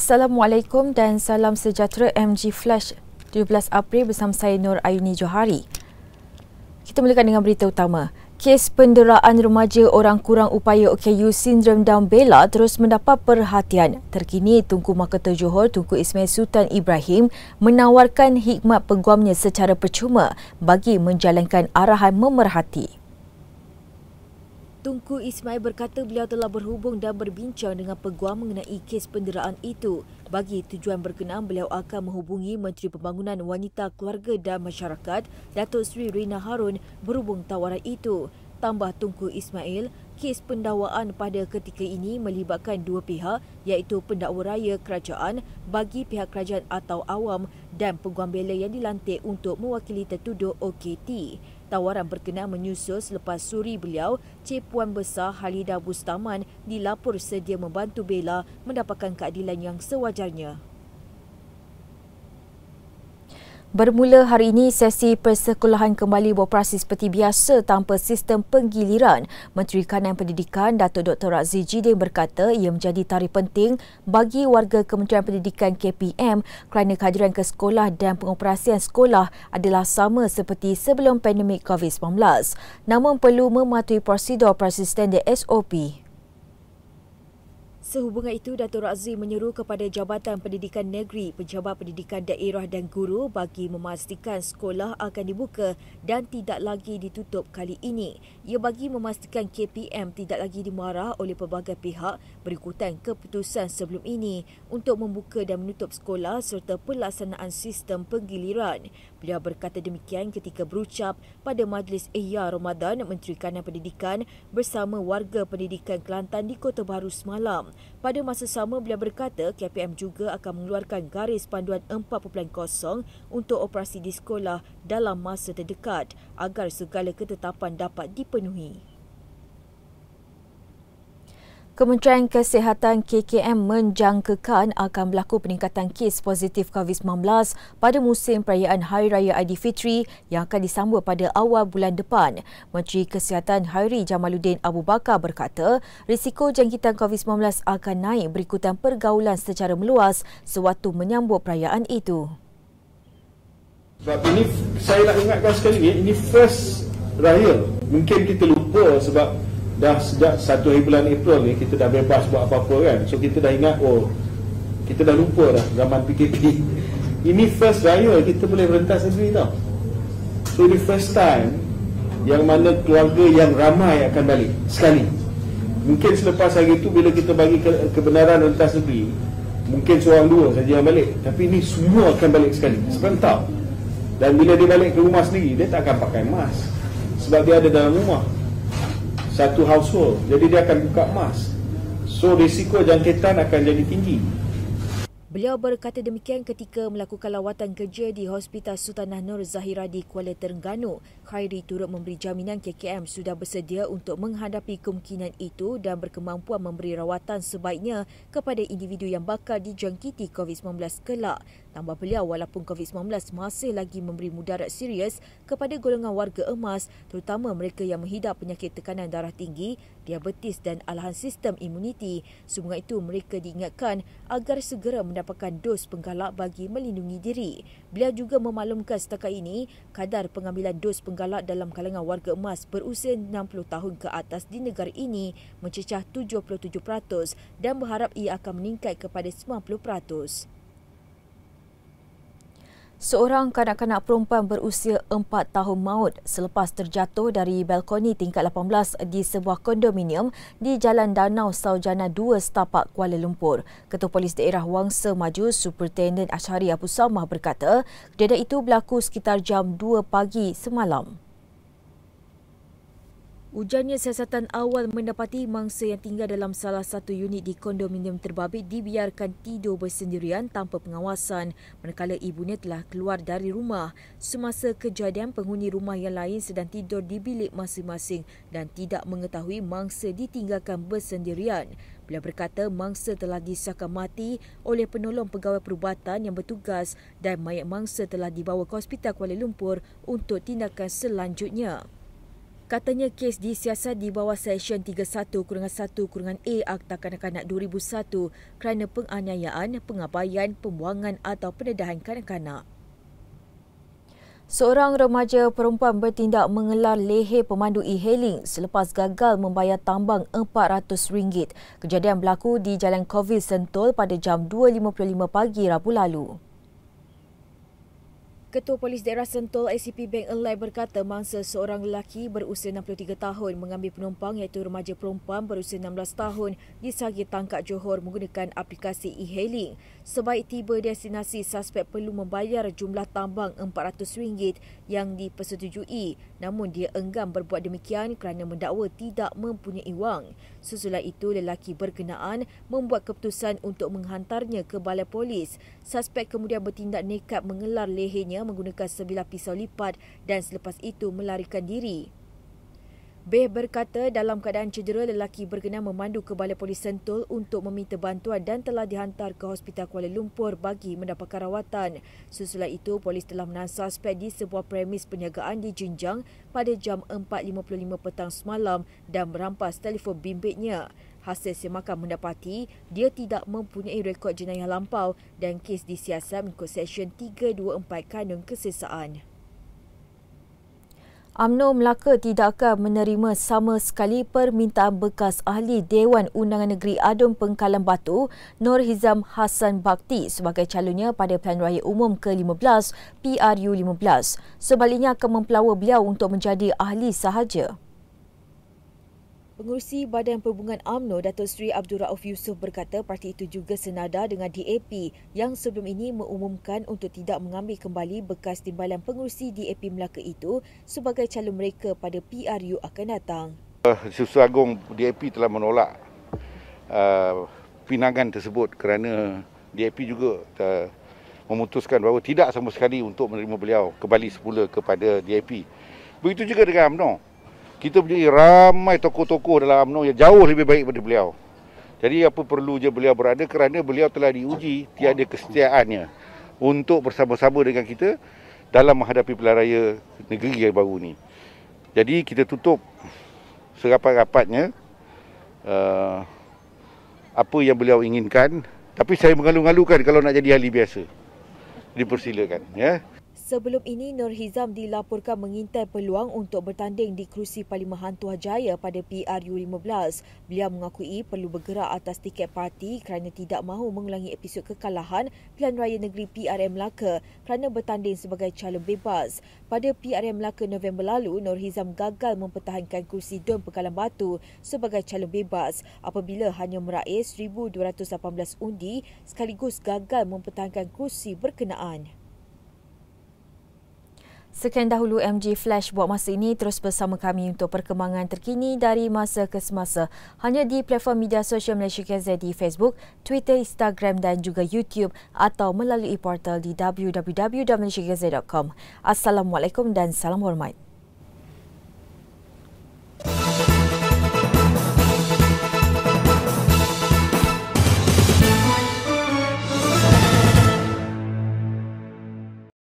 Assalamualaikum dan salam sejahtera MG Flash 17 April bersama saya Nur Ayuni Johari. Kita mulakan dengan berita utama. Kes penderaan remaja orang kurang upaya OKU sindrom Down Bella terus mendapat perhatian. Terkini Tunku Mahkota Johor Tunku Ismail Sultan Ibrahim menawarkan hikmat peguamnya secara percuma bagi menjalankan arahan memerhati. Tunku Ismail berkata beliau telah berhubung dan berbincang dengan peguam mengenai kes penderaan itu. Bagi tujuan berkenaan, beliau akan menghubungi Menteri Pembangunan Wanita Keluarga dan Masyarakat, Datuk Sri Rina Harun berhubung tawaran itu. Tambah Tunku Ismail, kes pendawaan pada ketika ini melibatkan dua pihak iaitu pendakwa raya kerajaan bagi pihak kerajaan atau awam dan peguam bela yang dilantik untuk mewakili tertuduh OKT. Tawaran berkenaan menyusul selepas suri beliau, Cik Puan Besar Halida Bustaman dilapor sedia membantu Bella mendapatkan keadilan yang sewajarnya. Bermula hari ini, sesi persekolahan kembali beroperasi seperti biasa tanpa sistem penggiliran. Menteri Kanan Pendidikan, Datuk Dr. Razzi Jidin berkata ia menjadi tarikh penting bagi warga Kementerian Pendidikan KPM kerana kehadiran ke sekolah dan pengoperasian sekolah adalah sama seperti sebelum pandemik COVID-19. Namun perlu mematuhi prosedur persisten di SOP. Sehubungan itu, Dato' Razi menyeru kepada Jabatan Pendidikan Negeri, Pejabat Pendidikan Daerah dan Guru bagi memastikan sekolah akan dibuka dan tidak lagi ditutup kali ini. Ia bagi memastikan KPM tidak lagi dimarah oleh pelbagai pihak berikutan keputusan sebelum ini untuk membuka dan menutup sekolah serta pelaksanaan sistem penggiliran. Beliau berkata demikian ketika berucap pada Majlis Ihya Ramadan Menteri Kanan Pendidikan bersama warga pendidikan Kelantan di Kota Baru semalam. Pada masa sama, beliau berkata KPM juga akan mengeluarkan garis panduan 4.0 untuk operasi di sekolah dalam masa terdekat agar segala ketetapan dapat dipenuhi. Kementerian Kesihatan KKM menjangkakan akan berlaku peningkatan kes positif COVID-19 pada musim perayaan Hari Raya Aidilfitri yang akan disambut pada awal bulan depan. Menteri Kesihatan Hari Jamaluddin Abu Bakar berkata, risiko jangkitan COVID-19 akan naik berikutan pergaulan secara meluas sewaktu menyambut perayaan itu. Sebab ini saya nak ingatkan sekali ini, ini first raya. Mungkin kita lupa sebab dah sejak satu hari bulan April ni kita dah bebas buat apa-apa kan so kita dah ingat oh kita dah lupa dah zaman PKP ini first raya kita boleh berhentas sendiri tau so the first time yang mana keluarga yang ramai akan balik sekali mungkin selepas hari itu bila kita bagi ke- kebenaran rentas negeri mungkin seorang dua saja yang balik tapi ini semua akan balik sekali sebentar dan bila dia balik ke rumah sendiri dia tak akan pakai mask sebab dia ada dalam rumah satu household jadi dia akan buka emas, so risiko jangkitan akan jadi tinggi Beliau berkata demikian ketika melakukan lawatan kerja di Hospital Sultanah Nur Zahira di Kuala Terengganu. Khairi turut memberi jaminan KKM sudah bersedia untuk menghadapi kemungkinan itu dan berkemampuan memberi rawatan sebaiknya kepada individu yang bakal dijangkiti COVID-19 kelak. Tambah beliau, walaupun COVID-19 masih lagi memberi mudarat serius kepada golongan warga emas, terutama mereka yang menghidap penyakit tekanan darah tinggi, diabetes dan alahan sistem imuniti. Semua itu mereka diingatkan agar segera mendapatkan dos penggalak bagi melindungi diri. Beliau juga memaklumkan setakat ini, kadar pengambilan dos penggalak dalam kalangan warga emas berusia 60 tahun ke atas di negara ini mencecah 77% dan berharap ia akan meningkat kepada 90%. Seorang kanak-kanak perempuan berusia 4 tahun maut selepas terjatuh dari balkoni tingkat 18 di sebuah kondominium di Jalan Danau Saujana 2 Setapak Kuala Lumpur. Ketua Polis Daerah Wangsa Maju Superintendent Asyari Abu Samah berkata, kejadian itu berlaku sekitar jam 2 pagi semalam. Ujannya siasatan awal mendapati mangsa yang tinggal dalam salah satu unit di kondominium terbabit dibiarkan tidur bersendirian tanpa pengawasan manakala ibunya telah keluar dari rumah. Semasa kejadian penghuni rumah yang lain sedang tidur di bilik masing-masing dan tidak mengetahui mangsa ditinggalkan bersendirian. Beliau berkata mangsa telah disahkan mati oleh penolong pegawai perubatan yang bertugas dan mayat mangsa telah dibawa ke Hospital Kuala Lumpur untuk tindakan selanjutnya. Katanya kes disiasat di bawah Seksyen 31-1-A Akta Kanak-Kanak 2001 kerana penganiayaan, pengabaian, pembuangan atau pendedahan kanak-kanak. Seorang remaja perempuan bertindak mengelar leher pemandu e-hailing selepas gagal membayar tambang RM400. Kejadian berlaku di Jalan COVID Sentul pada jam 2.55 pagi Rabu lalu. Ketua Polis Daerah Sentul ACP Bank Elai berkata mangsa seorang lelaki berusia 63 tahun mengambil penumpang iaitu remaja perempuan berusia 16 tahun di Sagi Tangkap Johor menggunakan aplikasi e-hailing. Sebaik tiba destinasi, suspek perlu membayar jumlah tambang RM400 yang dipersetujui namun dia enggan berbuat demikian kerana mendakwa tidak mempunyai wang. Susulan itu, lelaki berkenaan membuat keputusan untuk menghantarnya ke balai polis. Suspek kemudian bertindak nekat mengelar lehernya menggunakan sebilah pisau lipat dan selepas itu melarikan diri. Beh berkata dalam keadaan cedera lelaki berkenan memandu ke balai polis Sentul untuk meminta bantuan dan telah dihantar ke Hospital Kuala Lumpur bagi mendapatkan rawatan. Susulan itu polis telah menahan suspek di sebuah premis perniagaan di Jinjang pada jam 4.55 petang semalam dan merampas telefon bimbitnya hasil semakan mendapati dia tidak mempunyai rekod jenayah lampau dan kes disiasat mengikut Seksyen 324 Kanun Kesesaan. UMNO Melaka tidak akan menerima sama sekali permintaan bekas ahli Dewan Undangan Negeri Adun Pengkalan Batu Nur Hizam Hassan Bakti sebagai calonnya pada Pilihan Raya Umum ke-15 PRU-15. Sebaliknya akan mempelawa beliau untuk menjadi ahli sahaja. Pengurusi Badan Perhubungan AMNO Datuk Sri Abdul Rauf Yusof berkata parti itu juga senada dengan DAP yang sebelum ini mengumumkan untuk tidak mengambil kembali bekas timbalan pengurusi DAP Melaka itu sebagai calon mereka pada PRU akan datang. Eh, Susu Agong DAP telah menolak uh, pinangan tersebut kerana DAP juga eh, memutuskan bahawa tidak sama sekali untuk menerima beliau kembali semula kepada DAP. Begitu juga dengan AMNO kita punya ramai tokoh-tokoh dalam UMNO yang jauh lebih baik daripada beliau. Jadi apa perlu je beliau berada kerana beliau telah diuji tiada kesetiaannya untuk bersama-sama dengan kita dalam menghadapi pilihan raya negeri yang baru ini. Jadi kita tutup serapat-rapatnya uh, apa yang beliau inginkan. Tapi saya mengalu-ngalukan kalau nak jadi ahli biasa. Dipersilakan. Ya. Sebelum ini, Nur Hizam dilaporkan mengintai peluang untuk bertanding di kerusi Parlimen Hantu Hajaya pada PRU15. Beliau mengakui perlu bergerak atas tiket parti kerana tidak mahu mengulangi episod kekalahan Pilihan Raya Negeri PRM Melaka kerana bertanding sebagai calon bebas. Pada PRM Melaka November lalu, Nur Hizam gagal mempertahankan kerusi Dun Pekalan Batu sebagai calon bebas apabila hanya meraih 1,218 undi sekaligus gagal mempertahankan kerusi berkenaan. Sekian dahulu MG Flash buat masa ini terus bersama kami untuk perkembangan terkini dari masa ke semasa hanya di platform media sosial Malaysia KZ di Facebook, Twitter, Instagram dan juga YouTube atau melalui portal di www.malaysiakz.com. Assalamualaikum dan salam hormat.